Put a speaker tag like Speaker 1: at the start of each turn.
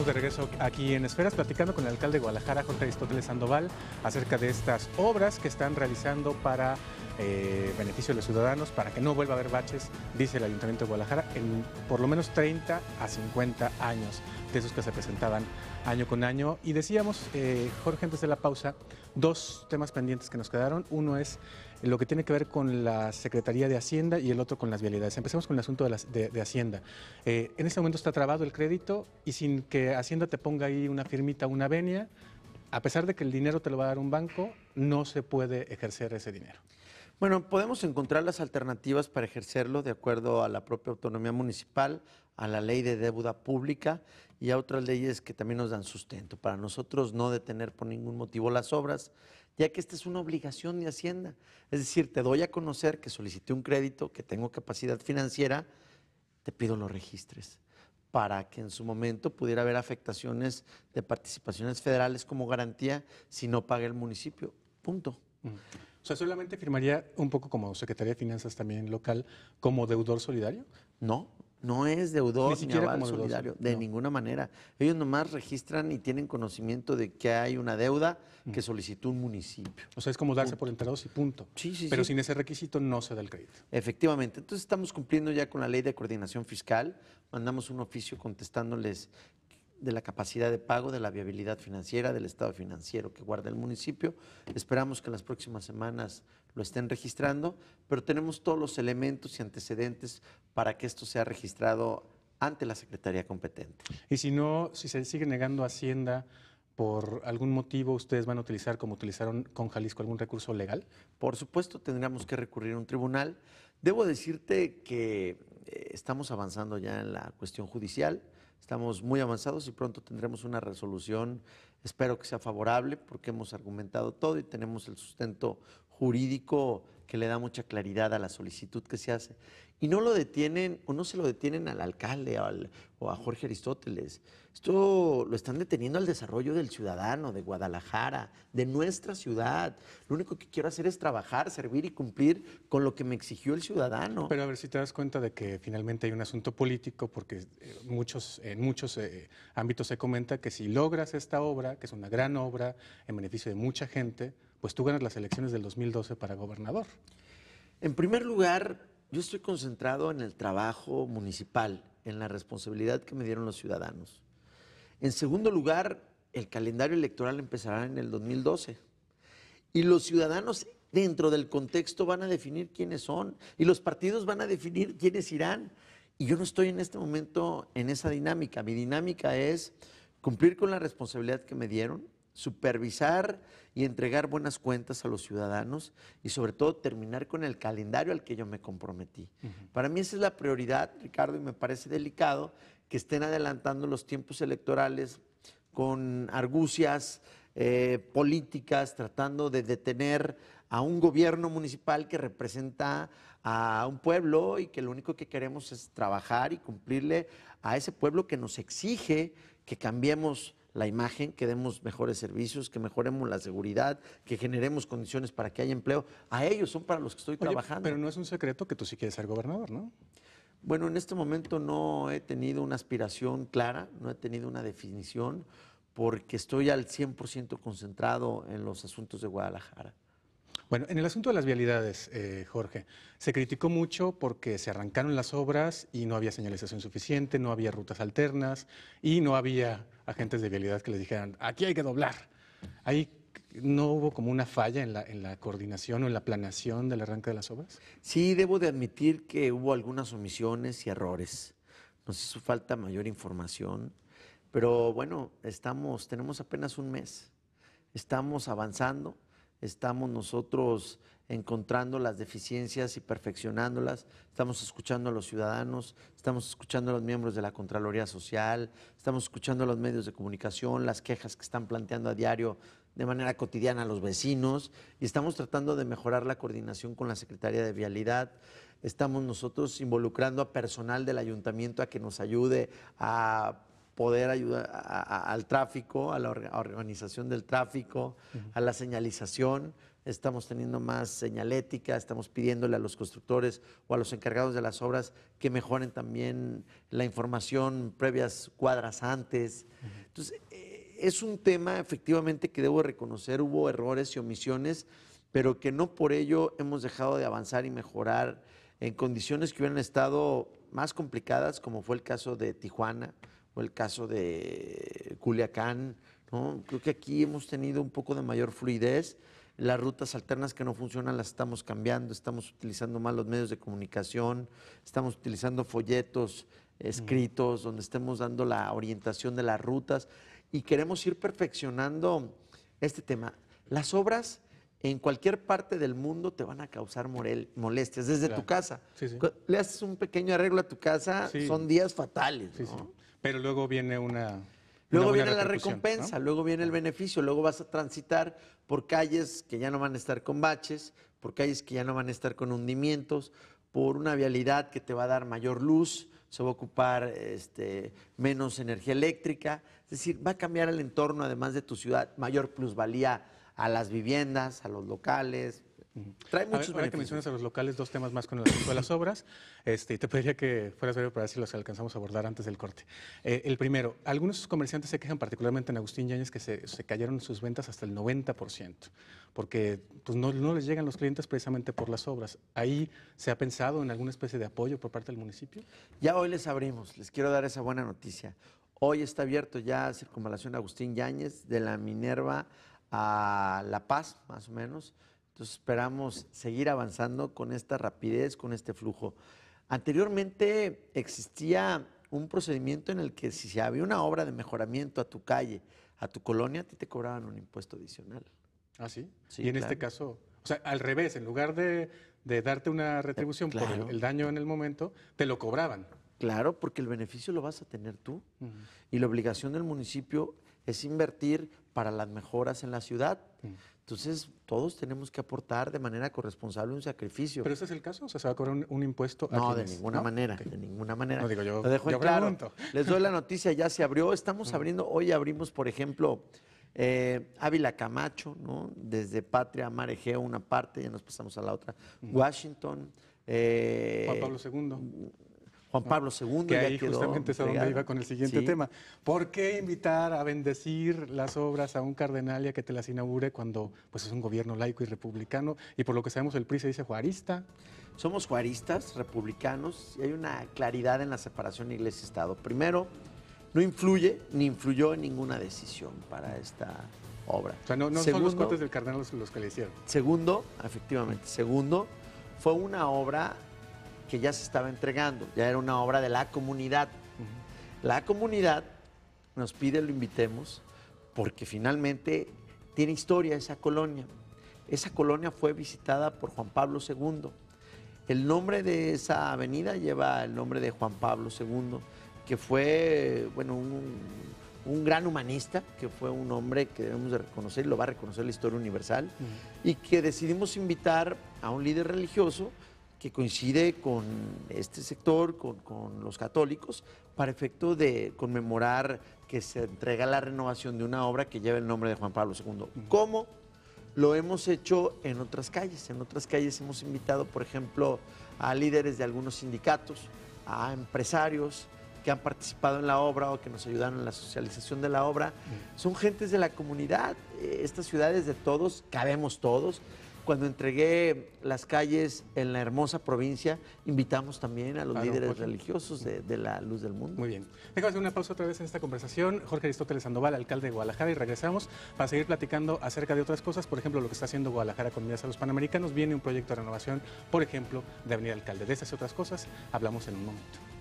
Speaker 1: estamos de regreso aquí en Esferas platicando con el alcalde de Guadalajara, Jorge Aristóteles Sandoval, acerca de estas obras que están realizando para eh, beneficio de los ciudadanos, para que no vuelva a haber baches, dice el Ayuntamiento de Guadalajara, en por lo menos 30 a 50 años de esos que se presentaban año con año. Y decíamos, eh, Jorge, antes de la pausa, dos temas pendientes que nos quedaron. Uno es lo que tiene que ver con la Secretaría de Hacienda y el otro con las vialidades. Empecemos con el asunto de, de, Hacienda. Eh, en este momento está trabado el crédito y sin que Hacienda te ponga ahí una firmita, una venia, a pesar de que el dinero te lo va a dar un banco, no se puede ejercer ese dinero.
Speaker 2: Bueno, podemos encontrar las alternativas para ejercerlo de acuerdo a la propia autonomía municipal, a la ley de deuda pública y a otras leyes que también nos dan sustento. Para nosotros no detener por ningún motivo las obras, ya que esta es una obligación de Hacienda. Es decir, te doy a conocer que solicité un crédito, que tengo capacidad financiera, te pido los registres para que en su momento pudiera haber afectaciones de participaciones federales como garantía si no paga el municipio. Punto. Mm.
Speaker 1: O sea, ¿solamente firmaría un poco como Secretaría de Finanzas también local como deudor solidario? No, no
Speaker 2: es deudor ni, solidario, de ninguna manera. Ellos nomás registran y tienen conocimiento de que hay una deuda mm. que solicitó un municipio. O sea, es como darse por enterados y punto. Sí, sí, Pero sin ese requisito no se da el crédito. Efectivamente. Entonces estamos cumpliendo ya con la ley de coordinación fiscal. Mandamos un oficio contestándoles de la capacidad de pago, de la viabilidad financiera, del estado financiero que guarda el municipio. Esperamos que en las próximas semanas lo estén registrando, pero tenemos todos los elementos y antecedentes para que esto sea registrado ante la Secretaría competente.
Speaker 1: Y si no, si se sigue negando Hacienda por algún motivo, ¿ustedes
Speaker 2: van a utilizar, como utilizaron con Jalisco, algún recurso legal? Por supuesto, tendríamos que recurrir a un tribunal. Debo decirte que eh, estamos avanzando ya en la cuestión judicial. Estamos muy avanzados y pronto tendremos una resolución, espero que sea favorable, porque hemos argumentado todo y tenemos el sustento jurídico que le da mucha claridad a la solicitud que se hace. Y no lo detienen, o no se lo detienen al alcalde o, a Jorge Aristóteles. Esto lo están deteniendo al desarrollo del ciudadano, de Guadalajara, de nuestra ciudad. Lo único que quiero hacer es trabajar, servir y cumplir con lo que me exigió el ciudadano. Pero
Speaker 1: a ver si te das cuenta de que finalmente hay un asunto político, porque eh, muchos eh, en muchos eh, ámbitos se comenta que si logras esta obra, que es una gran obra en beneficio de mucha gente, pues tú ganas las elecciones del 2012 para gobernador. En primer
Speaker 2: lugar, yo estoy concentrado en el trabajo municipal, en la responsabilidad que me dieron los ciudadanos. En segundo lugar, el calendario electoral empezará en el 2012. Y los ciudadanos dentro del contexto van a definir quiénes son y los partidos van a definir quiénes irán. Y yo no estoy en este momento en esa dinámica. Mi dinámica es cumplir con la responsabilidad que me dieron, supervisar y entregar buenas cuentas a los ciudadanos y sobre todo terminar con el calendario al que yo me comprometí. Para mí esa es la prioridad, Ricardo, y me parece delicado que estén adelantando los tiempos electorales con argucias eh, políticas, tratando de detener a un gobierno municipal que representa a un pueblo y que lo único que queremos es trabajar y cumplirle a ese pueblo que nos exige que cambiemos la imagen, que demos mejores servicios, que mejoremos la seguridad, que generemos condiciones para que haya empleo. A ellos son para los que estoy trabajando. Pero no es un secreto que tú sí quieres ser gobernador, ¿no? Bueno, en este momento no he tenido una aspiración clara, no he tenido una definición, porque estoy al 100% concentrado en los asuntos de Guadalajara.
Speaker 1: Bueno, en el asunto de las vialidades, eh, Jorge, se criticó mucho porque se arrancaron las obras y no había señalización suficiente, no había rutas alternas y no había agentes de vialidad que les dijeran, aquí hay que doblar. Ahí
Speaker 2: ¿No hubo como una falla en la, coordinación o en la planeación del arranque de las obras? Sí, debo de admitir que hubo algunas omisiones y errores. Nos falta mayor información, pero bueno, estamos, tenemos apenas un mes, estamos avanzando estamos nosotros encontrando las deficiencias y perfeccionándolas, estamos escuchando a los ciudadanos, estamos escuchando a los miembros de la Contraloría Social, estamos escuchando a los medios de comunicación, las quejas que están planteando a diario de manera cotidiana a los vecinos y estamos tratando de mejorar la coordinación con la Secretaría de Vialidad. Estamos nosotros involucrando a personal del ayuntamiento a que nos ayude a poder ayudar al tráfico, a la organización del tráfico, a la señalización. Estamos teniendo más señalética, estamos pidiéndole a los constructores o a los encargados de las obras que mejoren también la información previas cuadras antes. Entonces, eh, es un tema efectivamente que debo reconocer, hubo errores y omisiones, pero que no por ello hemos dejado de avanzar y mejorar en condiciones que hubieran estado más complicadas, como fue el caso de Tijuana, o el caso de Culiacán, ¿no? Creo que aquí hemos tenido un poco de mayor fluidez. Las rutas alternas que no funcionan las estamos cambiando, estamos utilizando más los medios de comunicación, estamos utilizando folletos escritos, mm. donde estemos dando la orientación de las rutas y queremos ir perfeccionando este tema. Las obras en cualquier parte del mundo te van a causar molestias, desde tu casa. Le haces un pequeño arreglo a tu casa, son días fatales. ¿no?
Speaker 1: Pero luego viene una...
Speaker 2: Luego viene la recompensa, luego viene el beneficio, luego vas a transitar por calles que ya no van a estar con baches, por calles que ya no van a estar con hundimientos, por una vialidad que te va a dar mayor luz, se va a ocupar este, menos energía eléctrica, es decir, va a cambiar el entorno además de tu ciudad, mayor plusvalía a las viviendas, a los locales, Trae muchos a que mencionas
Speaker 1: a los locales, dos temas más con el a de las obras. Este, te pediría que fueras breve para ver si los alcanzamos a abordar antes del corte. Eh, el primero, algunos comerciantes se quejan, particularmente en Agustín Yáñez, que se, cayeron sus ventas hasta el 90%, porque pues, no, no, les llegan los clientes precisamente por las obras. ¿Ahí
Speaker 2: se ha pensado en alguna especie de apoyo por parte del municipio? Ya hoy les abrimos, les quiero dar esa buena noticia. Hoy está abierto ya Circunvalación Agustín Yáñez, de la Minerva a La Paz, más o menos entonces esperamos seguir avanzando con esta rapidez, con este flujo. Anteriormente existía un procedimiento en el que si se había una obra de mejoramiento a tu calle, a tu colonia, a ti te cobraban un impuesto adicional.
Speaker 1: ¿Ah, sí? sí y en este caso, o sea, al revés, en lugar de,
Speaker 2: darte una retribución por el, daño en el momento, te lo cobraban. Claro, porque el beneficio lo vas a tener tú. Y la obligación del municipio es invertir para las mejoras en la ciudad. Mm. Entonces, todos tenemos que aportar de manera corresponsable un sacrificio. ¿Pero ese
Speaker 1: es el caso? ¿O sea, se va a cobrar un, impuesto? no, de ninguna, Manera,
Speaker 2: de ninguna manera, Lo dejo claro. Les doy la noticia, ya se abrió. Estamos mm. abriendo, hoy abrimos, por ejemplo, eh, Ávila Camacho, ¿no? Desde Patria, Mar Egeo, una parte, ya nos pasamos a la otra. Mm. Washington. Eh, Juan Pablo
Speaker 1: II.
Speaker 2: Juan Pablo II. Ah, que ahí justamente es a donde iba con el siguiente tema.
Speaker 1: ¿Por qué invitar a bendecir las obras a un cardenal y a que te las inaugure cuando pues, es un gobierno laico y republicano? Y por lo que sabemos, el PRI se dice juarista. Somos
Speaker 2: juaristas, republicanos, y hay una claridad en la separación iglesia-estado. Primero, no influye ni influyó en ninguna decisión para esta obra. O sea, no, son los cuates del cardenal los, los que le hicieron. Segundo, efectivamente, segundo, fue una obra que ya se estaba entregando, ya era una obra de la comunidad. La comunidad nos pide lo invitemos porque finalmente tiene historia esa colonia. Esa colonia fue visitada por Juan Pablo II. El nombre de esa avenida lleva el nombre de Juan Pablo II, que fue, bueno, un, gran humanista, que fue un hombre que debemos de reconocer y lo va a reconocer la historia universal, y que decidimos invitar a un líder religioso que coincide con este sector, con, los católicos, para efecto de conmemorar que se entrega la renovación de una obra que lleva el nombre de Juan Pablo II. ¿Cómo? Lo hemos hecho en otras calles. En otras calles hemos invitado, por ejemplo, a líderes de algunos sindicatos, a empresarios, que han participado en la obra o que nos ayudaron en la socialización de la obra. Son gentes de la comunidad, Estas ciudades de todos, cabemos todos cuando entregué las calles en la hermosa provincia, invitamos también a los líderes religiosos de, la luz del mundo. Muy bien. Déjame hacer una
Speaker 1: pausa otra vez en esta conversación. Jorge Aristóteles Sandoval, alcalde de Guadalajara, y regresamos para seguir platicando acerca de otras cosas. Por ejemplo, lo que está haciendo Guadalajara con Miras a los Panamericanos. Viene un proyecto de renovación, por ejemplo, de Avenida Alcalde. De esas y otras cosas hablamos en un momento.